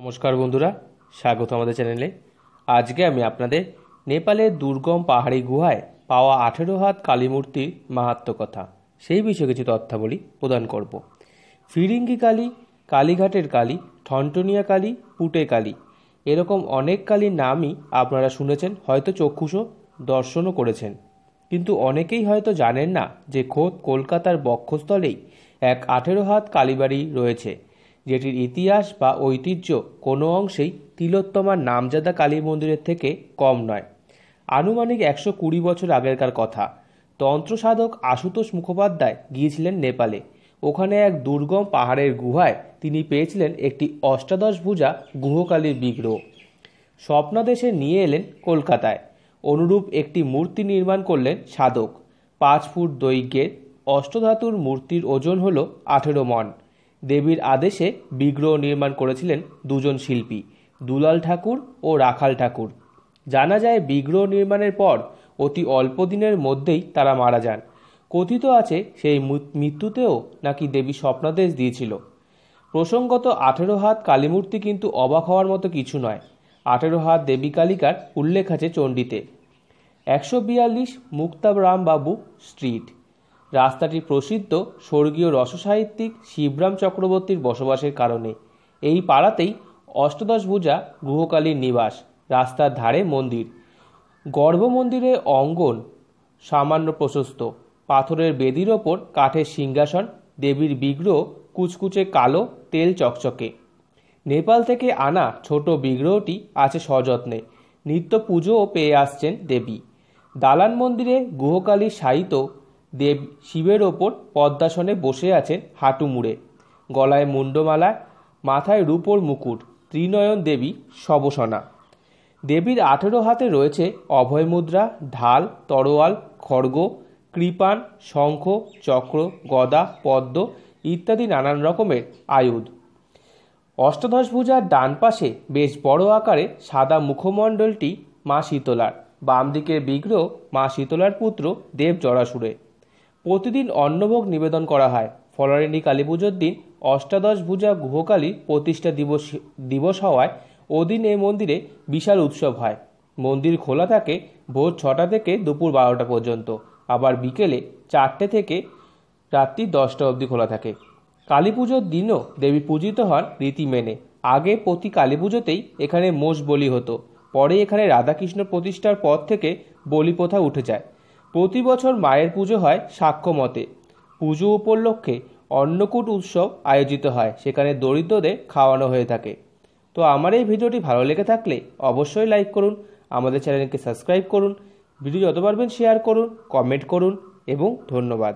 নমস্কার বন্ধুরা স্বাগত আমাদের চ্যানেলে আজকে আমি আপনাদের নেপালের দুর্গম পাহাড়ি গুহায় পাওয়া আঠেরো হাত কালীমূর্তির মাহাত্ম কথা সেই বিষয়ে কিছু তথ্যাবলী প্রদান করব ফিরিঙ্গি কালী কালীঘাটের কালী ঠনটনিয়া কালী পুটে কালী এরকম অনেক কালীর নামই আপনারা শুনেছেন হয়তো চক্ষুষও দর্শনও করেছেন কিন্তু অনেকেই হয়তো জানেন না যে খোদ কলকাতার বক্ষস্থলেই এক আঠেরো হাত কালীবাড়ি রয়েছে যেটির ইতিহাস বা ঐতিহ্য কোনো অংশেই তিলোত্তমার নামজাদা কালী মন্দিরের থেকে কম নয় আনুমানিক একশো কুড়ি বছর আগেরকার কথা তন্ত্রসাধক আশুতোষ মুখোপাধ্যায় গিয়েছিলেন নেপালে ওখানে এক দুর্গম পাহাড়ের গুহায় তিনি পেয়েছিলেন একটি অষ্টাদশ ভুজা গুহকালীর বিগ্রহ স্বপ্নাদেশে নিয়ে এলেন কলকাতায় অনুরূপ একটি মূর্তি নির্মাণ করলেন সাধক পাঁচ ফুট দৈর্ঘ্যের অষ্টধাতুর মূর্তির ওজন হল আঠেরো মন দেবীর আদেশে বিগ্রহ নির্মাণ করেছিলেন দুজন শিল্পী দুলাল ঠাকুর ও রাখাল ঠাকুর জানা যায় বিগ্রহ নির্মাণের পর অতি অল্প দিনের মধ্যেই তারা মারা যান কথিত আছে সেই মৃত্যুতেও নাকি দেবী স্বপ্নাদেশ দিয়েছিল প্রসঙ্গত আঠেরো হাত কালীমূর্তি কিন্তু অবাক হওয়ার মতো কিছু নয় আঠেরো হাত দেবী কালিকার উল্লেখ আছে চণ্ডীতে একশো বিয়াল্লিশ রাম বাবু স্ট্রিট রাস্তাটি প্রসিদ্ধ স্বর্গীয় রসসাহিত্যিক শিবরাম চক্রবর্তীর বসবাসের কারণে এই পাড়াতেই অষ্টদশ ভূজা গুহকালীর নিবাস রাস্তার ধারে মন্দির গর্ভ অঙ্গন সামান্য প্রশস্ত পাথরের বেদির ওপর কাঠের সিংহাসন দেবীর বিগ্রহ কুচকুচে কালো তেল চকচকে নেপাল থেকে আনা ছোট বিগ্রহটি আছে সযত্নে নিত্য পুজোও পেয়ে আসছেন দেবী দালান মন্দিরে গুহকালী সাহিত্য দেব শিবের ওপর পদ্মাসনে বসে আছেন হাঁটু মুড়ে গলায় মুন্ডমালা মাথায় রূপোর মুকুট ত্রিনয়ন দেবী শবসনা দেবীর আঠেরো হাতে রয়েছে অভয় মুদ্রা ঢাল তরোয়াল খড়গ কৃপাণ শঙ্খ চক্র গদা পদ্ম ইত্যাদি নানান রকমের আয়ুধ অষ্টদশ পূজার ডান পাশে বেশ বড় আকারে সাদা মুখমণ্ডলটি মা শীতলার বাম দিকের বিগ্রহ মা শীতলার পুত্র দেব জরাসুরের প্রতিদিন অন্নভোগ নিবেদন করা হয় ফলারিণী কালী পুজোর দিন অষ্টাদশ ভূজা গুহকালী প্রতিষ্ঠা দিবস দিবস হওয়ায় ওদিন এই মন্দিরে বিশাল উৎসব হয় মন্দির খোলা থাকে ভোর ছটা থেকে দুপুর বারোটা পর্যন্ত আবার বিকেলে চারটে থেকে রাত্রি দশটা অবধি খোলা থাকে কালী পুজোর দিনও দেবী পূজিত হন রীতি মেনে আগে প্রতি কালী পুজোতেই এখানে মোষ বলি হতো পরে এখানে রাধাকৃষ্ণ প্রতিষ্ঠার পর থেকে বলি প্রথা উঠে যায় প্রতি বছর মায়ের পুজো হয় সাক্ষ্যমতে পুজো উপলক্ষে অন্নকূট উৎসব আয়োজিত হয় সেখানে দরিদ্রদের খাওয়ানো হয়ে থাকে তো আমার এই ভিডিওটি ভালো লেগে থাকলে অবশ্যই লাইক করুন আমাদের চ্যানেলকে সাবস্ক্রাইব করুন ভিডিও যত পারবেন শেয়ার করুন কমেন্ট করুন এবং ধন্যবাদ